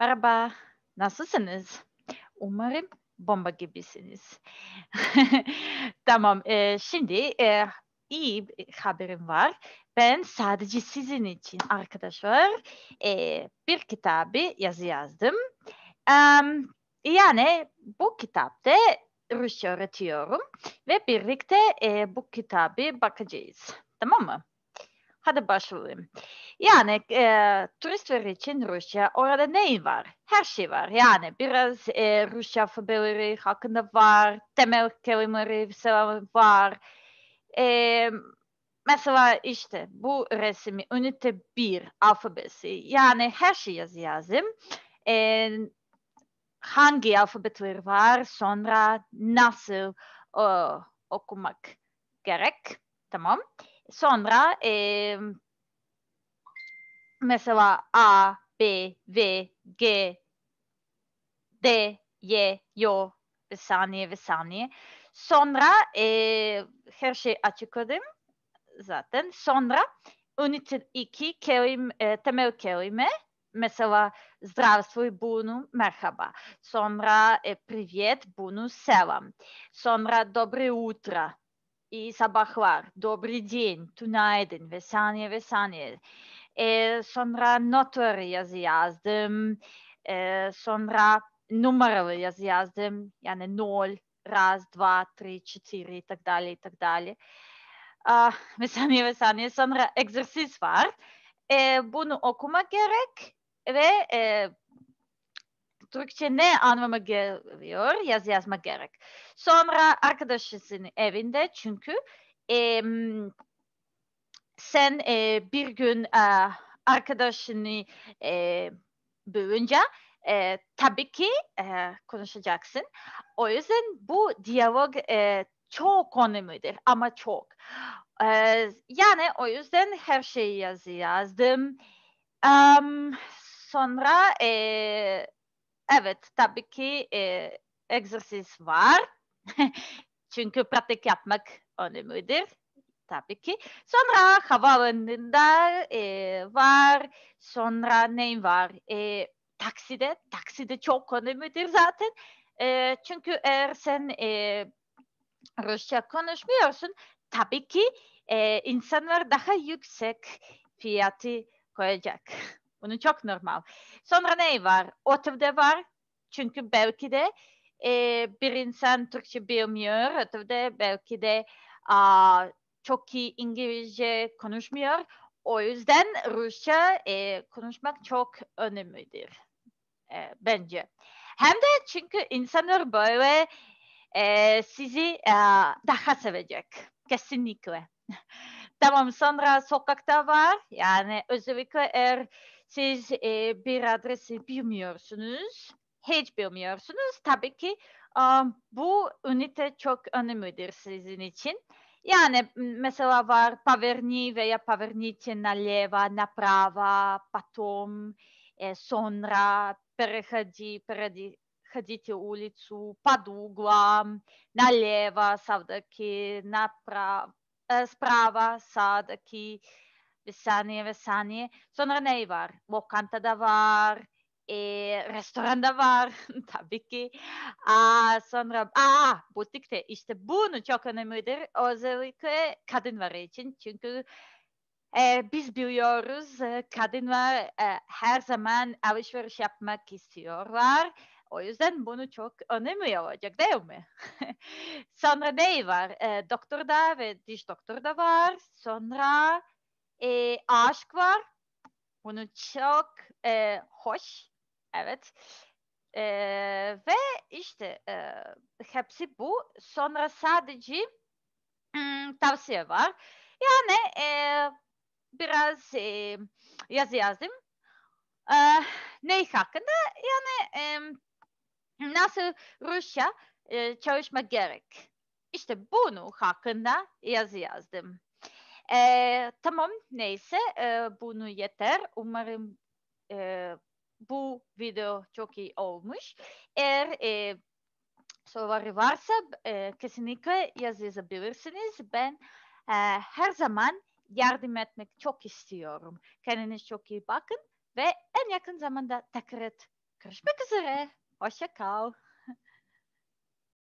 Merhaba, nasılsınız? Umarım bomba gibisiniz. tamam, e, şimdi e, iyi bir haberim var. Ben sadece sizin için arkadaşlar e, bir kitabı yazı yazdım. Um, yani bu kitapta Rusça öğretiyorum ve birlikte e, bu kitabı bakacağız. Tamam mı? Hadi başlayalım. Yani e, turistler için Rusya orada ne var? Her şey var. Yani biraz e, Rusya alfabeleri hakkında var, temel kelimeleri var. E, mesela işte bu resmi ünite bir alfabesi. Yani her şey yazayım. E, hangi alfabetler var sonra nasıl o, e, okumak gerek. Tamam. Tamam. Sonra e, mesela A, B, V, G, D, Y, Yo vesaire vesaire. Sonra e, her şey açıkladım zaten. Sonra ünite 2 kelim, e, temel kelime mesela zdravstvuy bunu merhaba. Sonra e, привет bunu selam. Sonra доброе utra" iyi sabahlar, dobri din, tünaydın vesaire vesaire. E, sonra notları yazı yazdım, e, sonra numaralı yazı yazdım, yani 0, 1, 2, 3, 4, и так далее, и так далее. А, vesaire vesaire. Sonra egzersiz var. E, bunu okumak gerek ve e, Türkçe ne anlama geliyor yaz yazmak gerek. Sonra arkadaşının evinde çünkü e, sen e, bir gün e, arkadaşını e, büyünce e, tabii ki e, konuşacaksın. O yüzden bu diyalog e, çok önemlidir ama çok. E, yani o yüzden her şeyi yazı yazdım. Um, sonra e, Evet tabii ki e, egzersiz var. Çünkü pratik yapmak önemlidir tabii ki. Sonra havaalanında e, var. Sonra ne var? E, takside. Takside çok önemlidir zaten. E, çünkü eğer sen e, Rusça konuşmuyorsun tabii ki e, insanlar daha yüksek fiyatı koyacak. Bunun çok normal. Sonra ne var? Otelde var. Çünkü belki de e, bir insan Türkçe bilmiyor. Otelde belki de a, çok iyi İngilizce konuşmuyor. O yüzden Rusça e, konuşmak çok önemlidir e, bence. Hem de çünkü insanlar böyle e, sizi e, daha sevecek kesinlikle. tamam sonra sokakta var yani özellikle eğer siz e, bir adresi bilmiyorsunuz, hiç bilmiyorsunuz. Tabii ki um, bu ünite çok önemlidir sizin için. Yani mesela var paverni veya pavernice налево, направо, потом, e, sonra, переходи, переходите улицу, под углом, налево, савдаки, направо, справа, садки, ve saniye ve saniye. Sonra ne var? Lokantada var, e, restoranda var tabii ki. Aa, sonra aa, butikte işte bunu çok önemlidir. Özellikle kadınlar için çünkü e, biz biliyoruz kadınlar e, her zaman alışveriş yapmak istiyorlar. O yüzden bunu çok önemli olacak değil mi? sonra ne var? E, da ve diş da var. Sonra e, aşk var. Bunu çok e, hoş. Evet. E, ve işte e, hepsi bu. Sonra sadece hmm, tavsiye var. Yani e, biraz e, yazı yazdım. E, ee, ne hakkında? Yani e, nasıl Rusya e, çalışmak gerek? İşte bunu hakkında yazı yazdım. E, tamam neyse e, bunu yeter. Umarım e, bu video çok iyi olmuş. Eğer e, soruları varsa e, kesinlikle yazabilirsiniz. Ben e, her zaman yardım etmek çok istiyorum. Kendiniz çok iyi bakın ve en yakın zamanda tekrar görüşmek üzere. Hoşça kal.